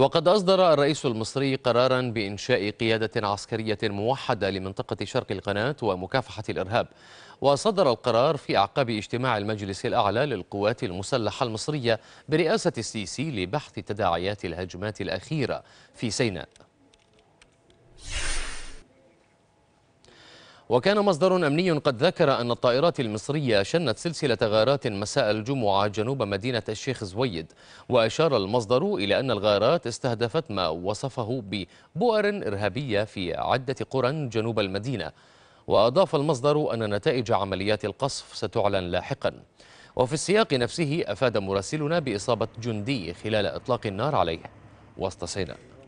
وقد أصدر الرئيس المصري قرارا بإنشاء قيادة عسكرية موحدة لمنطقة شرق القناة ومكافحة الإرهاب وصدر القرار في أعقاب اجتماع المجلس الأعلى للقوات المسلحة المصرية برئاسة السيسي لبحث تداعيات الهجمات الأخيرة في سيناء وكان مصدر أمني قد ذكر أن الطائرات المصرية شنت سلسلة غارات مساء الجمعة جنوب مدينة الشيخ زويد وأشار المصدر إلى أن الغارات استهدفت ما وصفه ببؤر إرهابية في عدة قرى جنوب المدينة وأضاف المصدر أن نتائج عمليات القصف ستعلن لاحقا وفي السياق نفسه أفاد مراسلنا بإصابة جندي خلال إطلاق النار عليه وسط سيناء